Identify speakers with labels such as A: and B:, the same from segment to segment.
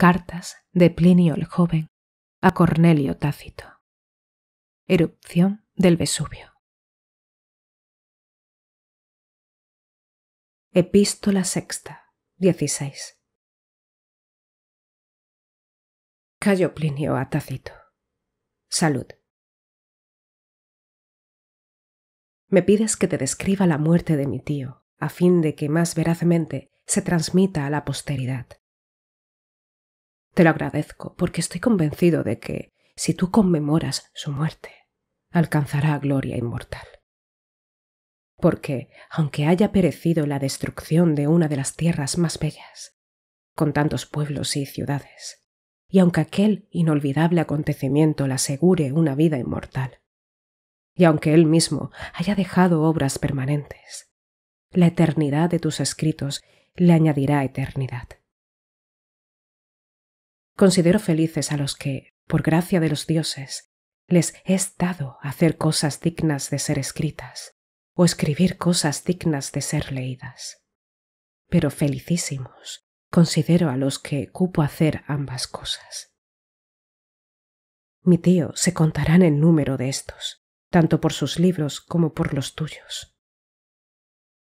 A: Cartas de Plinio el Joven a Cornelio Tácito. Erupción del Vesubio. Epístola sexta, 16. Cayo Plinio
B: a Tácito. Salud. Me pides que te describa la muerte de mi tío, a fin de que más verazmente se transmita a la posteridad. Te lo agradezco, porque estoy convencido de que, si tú conmemoras su muerte, alcanzará gloria inmortal. Porque, aunque haya perecido la destrucción de una de las tierras más bellas, con tantos pueblos y ciudades, y aunque aquel inolvidable acontecimiento le asegure una vida inmortal, y aunque él mismo haya dejado obras permanentes, la eternidad de tus escritos le añadirá eternidad. Considero felices a los que, por gracia de los dioses, les he dado hacer cosas dignas de ser escritas o escribir cosas dignas de ser leídas. Pero felicísimos considero a los que cupo hacer ambas cosas. Mi tío se contarán el número de estos, tanto por sus libros como por los tuyos.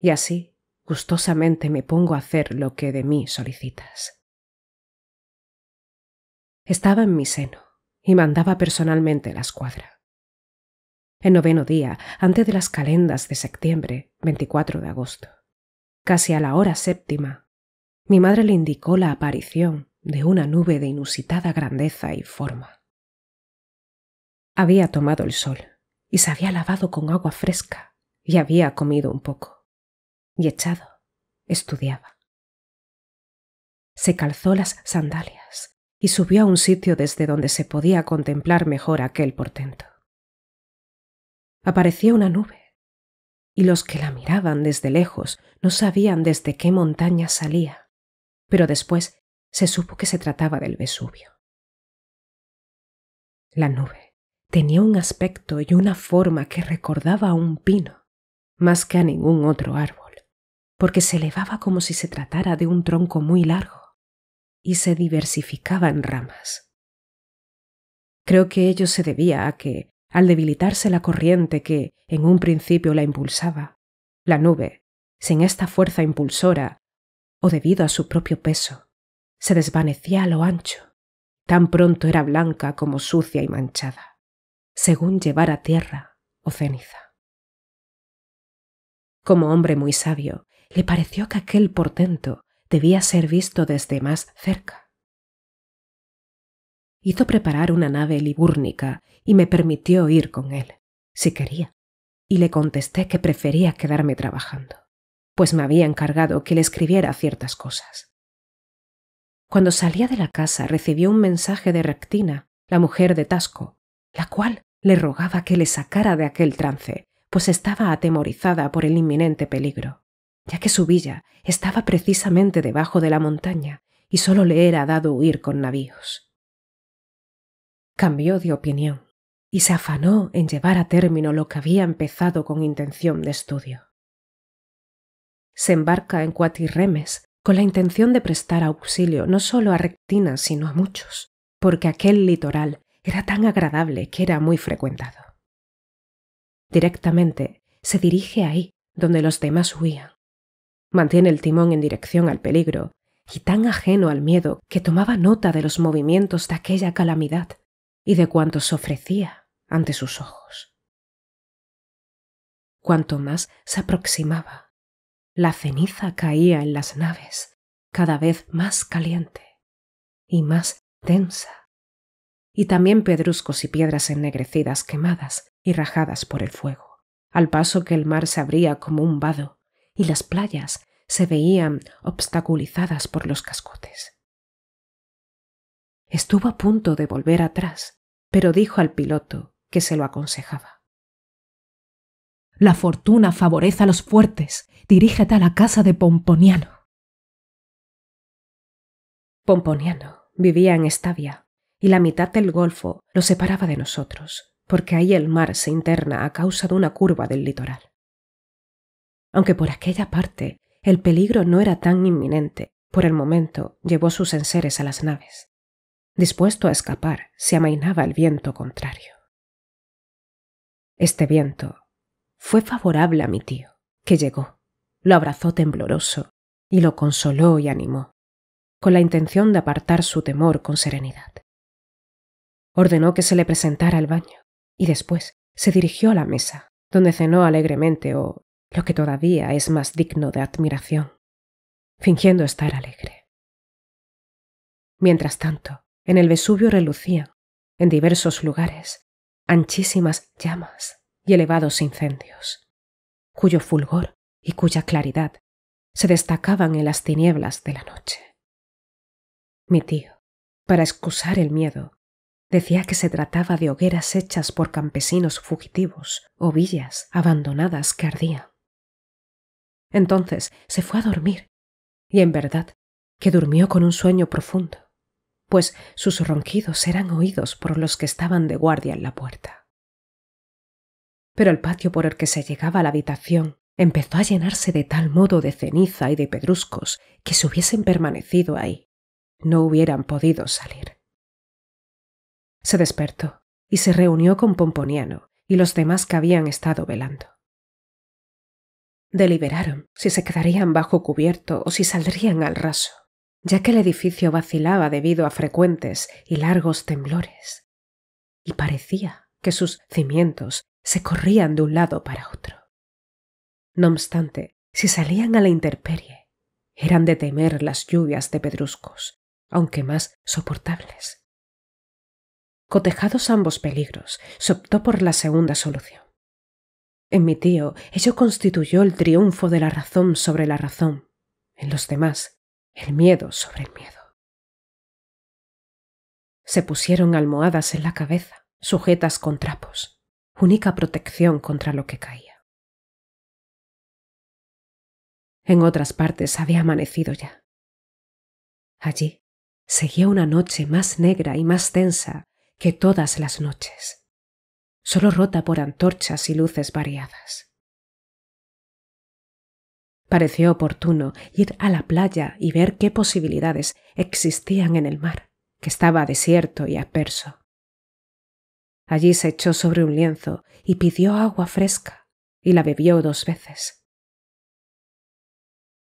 B: Y así, gustosamente me pongo a hacer lo que de mí solicitas. Estaba en mi seno y mandaba personalmente la escuadra. El noveno día, antes de las calendas de septiembre, 24 de agosto, casi a la hora séptima, mi madre le indicó la aparición de una nube de inusitada grandeza y forma. Había tomado el sol y se había lavado con agua fresca y había comido un poco. Y echado, estudiaba. Se calzó las sandalias y subió a un sitio desde donde se podía contemplar mejor aquel portento. Aparecía una nube, y los que la miraban desde lejos no sabían desde qué montaña salía, pero después se supo que se trataba del Vesubio. La nube tenía un aspecto y una forma que recordaba a un pino, más que a ningún otro árbol, porque se elevaba como si se tratara de un tronco muy largo y se diversificaba en ramas. Creo que ello se debía a que, al debilitarse la corriente que en un principio la impulsaba, la nube, sin esta fuerza impulsora, o debido a su propio peso, se desvanecía a lo ancho. Tan pronto era blanca como sucia y manchada, según llevara tierra o ceniza. Como hombre muy sabio, le pareció que aquel portento debía ser visto desde más cerca. Hizo preparar una nave libúrnica y me permitió ir con él, si quería, y le contesté que prefería quedarme trabajando, pues me había encargado que le escribiera ciertas cosas. Cuando salía de la casa recibió un mensaje de Rectina, la mujer de Tasco, la cual le rogaba que le sacara de aquel trance, pues estaba atemorizada por el inminente peligro ya que su villa estaba precisamente debajo de la montaña y solo le era dado huir con navíos. Cambió de opinión y se afanó en llevar a término lo que había empezado con intención de estudio. Se embarca en Cuatirremes con la intención de prestar auxilio no solo a Rectina, sino a muchos, porque aquel litoral era tan agradable que era muy frecuentado. Directamente se dirige ahí donde los demás huían, Mantiene el timón en dirección al peligro, y tan ajeno al miedo que tomaba nota de los movimientos de aquella calamidad y de cuanto se ofrecía ante sus ojos. Cuanto más se aproximaba, la ceniza caía en las naves, cada vez más caliente y más densa, y también pedruscos y piedras ennegrecidas quemadas y rajadas por el fuego, al paso que el mar se abría como un vado y las playas se veían obstaculizadas por los cascotes. Estuvo a punto de volver atrás, pero dijo al piloto que se lo aconsejaba. La fortuna favorece a los fuertes. Dirígete a la casa de Pomponiano. Pomponiano vivía en Estavia, y la mitad del golfo lo separaba de nosotros, porque ahí el mar se interna a causa de una curva del litoral. Aunque por aquella parte el peligro no era tan inminente, por el momento llevó sus enseres a las naves. Dispuesto a escapar, se amainaba el viento contrario. Este viento fue favorable a mi tío, que llegó, lo abrazó tembloroso y lo consoló y animó, con la intención de apartar su temor con serenidad. Ordenó que se le presentara al baño y después se dirigió a la mesa, donde cenó alegremente o lo que todavía es más digno de admiración, fingiendo estar alegre. Mientras tanto, en el Vesubio relucían, en diversos lugares, anchísimas llamas y elevados incendios, cuyo fulgor y cuya claridad se destacaban en las tinieblas de la noche. Mi tío, para excusar el miedo, decía que se trataba de hogueras hechas por campesinos fugitivos o villas abandonadas que ardían. Entonces se fue a dormir, y en verdad que durmió con un sueño profundo, pues sus ronquidos eran oídos por los que estaban de guardia en la puerta. Pero el patio por el que se llegaba a la habitación empezó a llenarse de tal modo de ceniza y de pedruscos que si hubiesen permanecido ahí, no hubieran podido salir. Se despertó y se reunió con Pomponiano y los demás que habían estado velando. Deliberaron si se quedarían bajo cubierto o si saldrían al raso, ya que el edificio vacilaba debido a frecuentes y largos temblores, y parecía que sus cimientos se corrían de un lado para otro. No obstante, si salían a la intemperie, eran de temer las lluvias de pedruscos, aunque más soportables. Cotejados ambos peligros, se optó por la segunda solución. En mi tío, ello constituyó el triunfo de la razón sobre la razón. En los demás, el miedo sobre el miedo. Se pusieron almohadas en la cabeza, sujetas con trapos, única protección contra lo que caía. En otras partes había amanecido ya. Allí seguía una noche más negra y más tensa que todas las noches solo rota por antorchas y luces variadas. Pareció oportuno ir a la playa y ver qué posibilidades existían en el mar, que estaba desierto y adverso. Allí se echó sobre un lienzo y pidió agua fresca, y la bebió dos veces.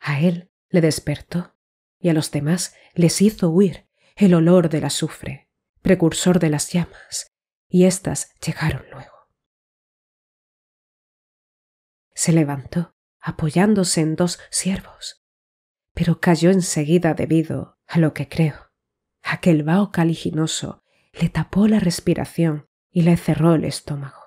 B: A él le despertó, y a los demás les hizo huir el olor del azufre, precursor de las llamas, y éstas llegaron luego. Se levantó, apoyándose en dos siervos, pero cayó enseguida debido a lo que creo. Aquel vaho caliginoso le tapó la respiración y le cerró el estómago,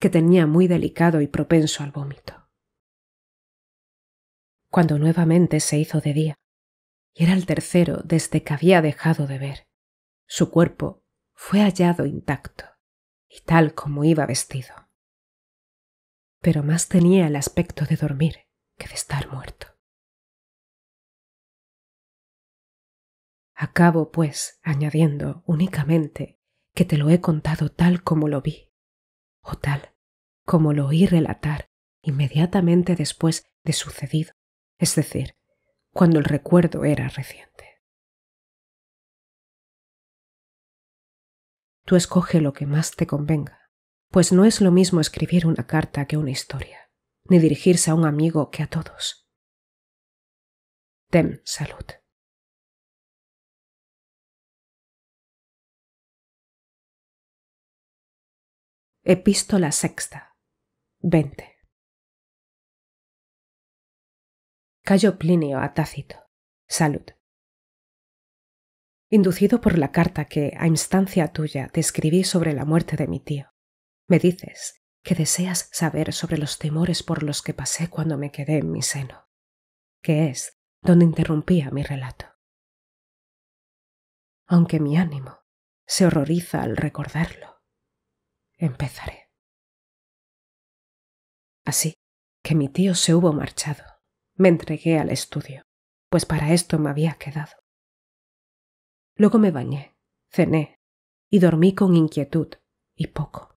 B: que tenía muy delicado y propenso al vómito. Cuando nuevamente se hizo de día, y era el tercero desde que había dejado de ver, su cuerpo fue hallado intacto y tal como iba vestido. Pero
A: más tenía el aspecto de dormir que de estar muerto.
B: Acabo, pues, añadiendo únicamente que te lo he contado tal como lo vi, o tal como lo oí relatar inmediatamente después de sucedido, es decir, cuando el
A: recuerdo era reciente.
B: Tú escoge lo que más te convenga, pues no es lo mismo escribir una carta que una historia, ni dirigirse a un amigo que a todos. Tem,
A: salud. Epístola sexta, 20. Cayo Plinio a Tácito.
B: Salud inducido por la carta que, a instancia tuya, te escribí sobre la muerte de mi tío. Me dices que deseas saber sobre los temores por los que pasé cuando me quedé en mi seno, que es donde interrumpía mi relato. Aunque mi ánimo se horroriza al recordarlo, empezaré. Así que mi tío se hubo marchado, me entregué al estudio, pues para esto me había quedado. Luego me bañé, cené y
A: dormí con inquietud y poco.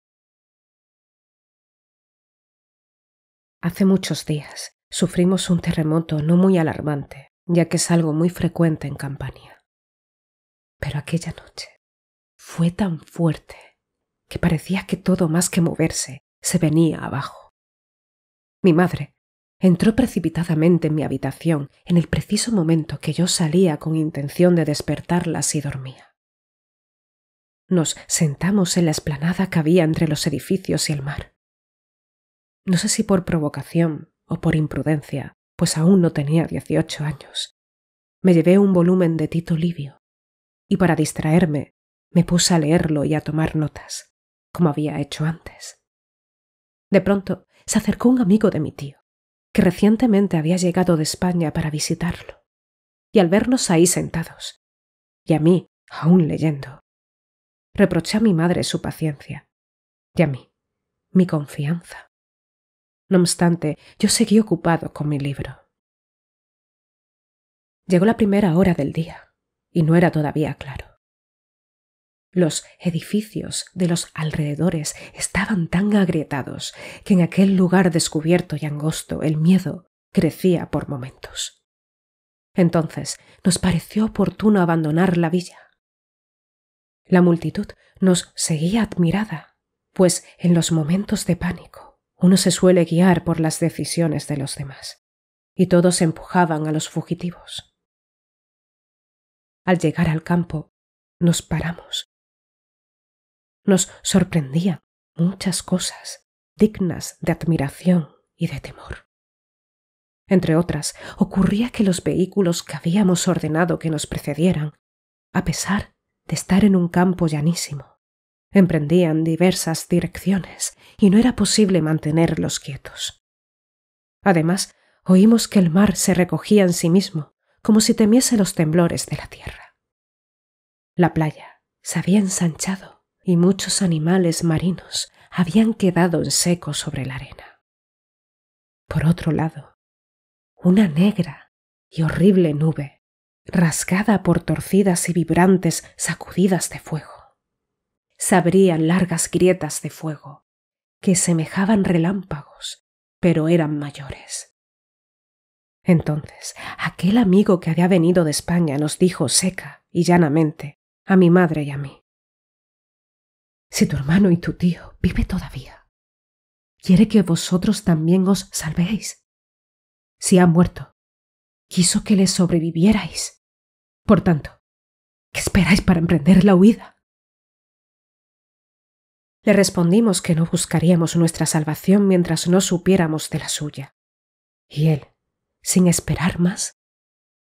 B: Hace muchos días sufrimos un terremoto no muy alarmante, ya que es algo muy frecuente en Campania. Pero aquella noche fue tan fuerte que parecía que todo más que moverse se venía abajo. Mi madre Entró precipitadamente en mi habitación en el preciso momento que yo salía con intención de despertarla si dormía. Nos sentamos en la esplanada que había entre los edificios y el mar. No sé si por provocación o por imprudencia, pues aún no tenía dieciocho años. Me llevé un volumen de Tito Livio y para distraerme me puse a leerlo y a tomar notas, como había hecho antes. De pronto se acercó un amigo de mi tío recientemente había llegado de España para visitarlo, y al vernos ahí sentados, y a mí aún leyendo, reproché a mi madre su paciencia, y a mí mi confianza. No obstante, yo seguí ocupado con mi libro. Llegó la primera hora del día, y no era todavía claro. Los edificios de los alrededores estaban tan agrietados que en aquel lugar descubierto y angosto el miedo crecía por momentos. Entonces nos pareció oportuno abandonar la villa. La multitud nos seguía admirada, pues en los momentos de pánico uno se suele guiar por las decisiones de los demás, y todos empujaban a los fugitivos. Al llegar al campo, nos paramos nos sorprendían muchas cosas dignas de admiración y de temor. Entre otras, ocurría que los vehículos que habíamos ordenado que nos precedieran, a pesar de estar en un campo llanísimo, emprendían diversas direcciones y no era posible mantenerlos quietos. Además, oímos que el mar se recogía en sí mismo, como si temiese los temblores de la tierra. La playa se había ensanchado y muchos animales marinos habían quedado en seco sobre la arena. Por otro lado, una negra y horrible nube, rasgada por torcidas y vibrantes sacudidas de fuego. Se abrían largas grietas de fuego, que semejaban relámpagos, pero eran mayores. Entonces, aquel amigo que había venido de España nos dijo seca y llanamente, a mi madre y a mí, si tu hermano y tu tío vive todavía, quiere que vosotros también os salvéis. Si ha muerto, quiso que le sobrevivierais. Por tanto, ¿qué esperáis para emprender la huida? Le respondimos que no buscaríamos nuestra salvación mientras no supiéramos de la suya. Y él, sin esperar más,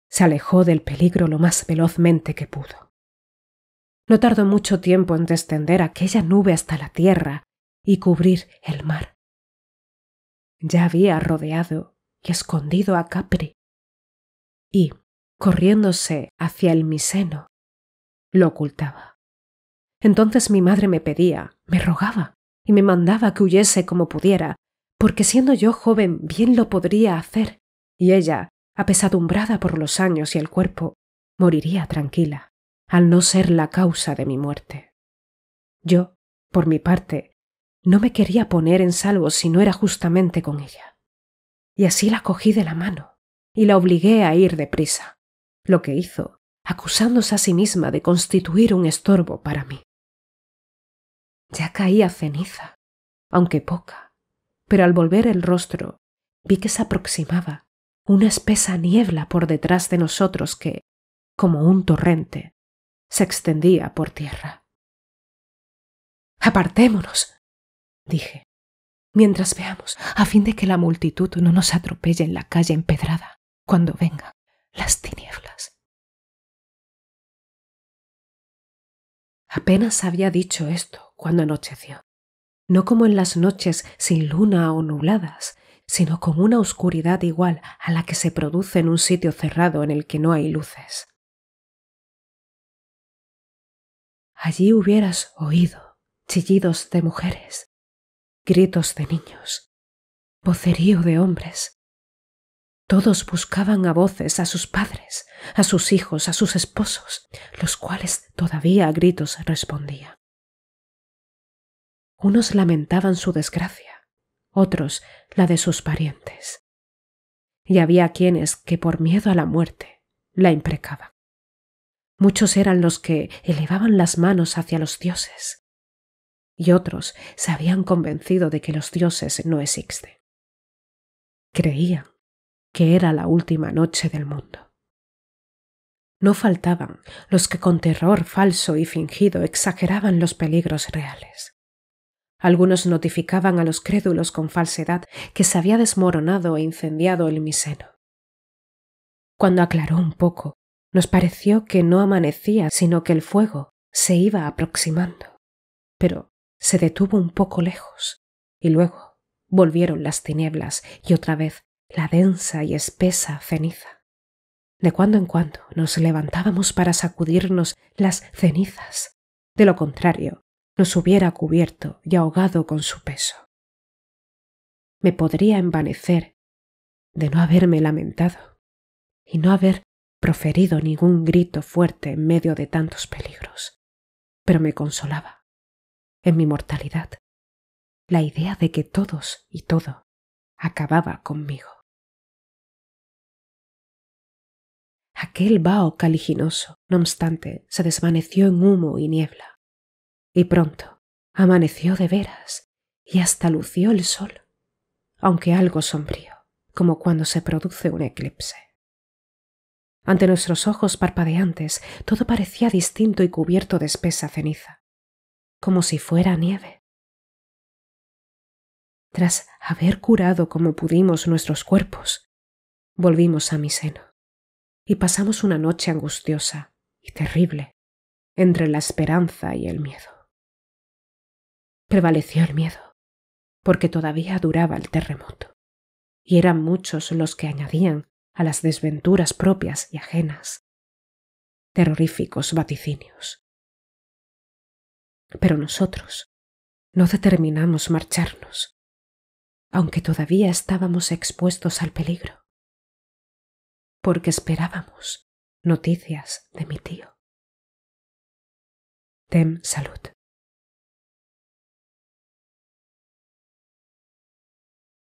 B: se alejó del peligro lo más velozmente que pudo. No tardó mucho tiempo en descender aquella nube hasta la tierra y cubrir el mar. Ya había rodeado y escondido a Capri. Y, corriéndose hacia el miseno, lo ocultaba. Entonces mi madre me pedía, me rogaba y me mandaba que huyese como pudiera, porque siendo yo joven bien lo podría hacer, y ella, apesadumbrada por los años y el cuerpo, moriría tranquila al no ser la causa de mi muerte. Yo, por mi parte, no me quería poner en salvo si no era justamente con ella. Y así la cogí de la mano y la obligué a ir deprisa, lo que hizo, acusándose a sí misma de constituir un estorbo para mí. Ya caía ceniza, aunque poca, pero al volver el rostro vi que se aproximaba una espesa niebla por detrás de nosotros que, como un torrente, se extendía por tierra. Apartémonos, dije, mientras veamos, a fin de que la multitud no nos atropelle en la calle empedrada cuando vengan las tinieblas.
A: Apenas había dicho
B: esto cuando anocheció, no como en las noches sin luna o nubladas, sino con una oscuridad igual a la que se produce en un sitio cerrado en el que no hay luces. Allí hubieras oído chillidos de mujeres, gritos de niños, vocerío de hombres. Todos buscaban a voces a sus padres, a sus hijos, a sus esposos, los cuales todavía a gritos respondía. Unos lamentaban su desgracia, otros la de sus parientes. Y había quienes que por miedo a la muerte la imprecaban. Muchos eran los que elevaban las manos hacia los dioses y otros se habían convencido de que los dioses no existen. Creían que era la última noche del mundo. No faltaban los que con terror falso y fingido exageraban los peligros reales. Algunos notificaban a los crédulos con falsedad que se había desmoronado e incendiado el Miseno. Cuando aclaró un poco, nos pareció que no amanecía, sino que el fuego se iba aproximando. Pero se detuvo un poco lejos, y luego volvieron las tinieblas y otra vez la densa y espesa ceniza. De cuando en cuando nos levantábamos para sacudirnos las cenizas. De lo contrario, nos hubiera cubierto y ahogado con su peso. Me podría envanecer de no haberme lamentado y no haber proferido ningún grito fuerte en medio de tantos peligros, pero me consolaba, en mi mortalidad, la idea de que todos y todo
A: acababa conmigo. Aquel
B: vaho caliginoso, no obstante, se desvaneció en humo y niebla, y pronto amaneció de veras y hasta lució el sol, aunque algo sombrío, como cuando se produce un eclipse. Ante nuestros ojos parpadeantes todo parecía distinto y cubierto de espesa ceniza, como si fuera nieve. Tras haber curado como pudimos nuestros cuerpos, volvimos a mi seno y pasamos una noche angustiosa y terrible entre la esperanza y el miedo. Prevaleció el miedo, porque todavía duraba el terremoto, y eran muchos los que añadían a las desventuras propias y ajenas. Terroríficos vaticinios. Pero nosotros no determinamos marcharnos, aunque todavía estábamos expuestos al peligro, porque esperábamos
A: noticias de mi tío. Tem salud.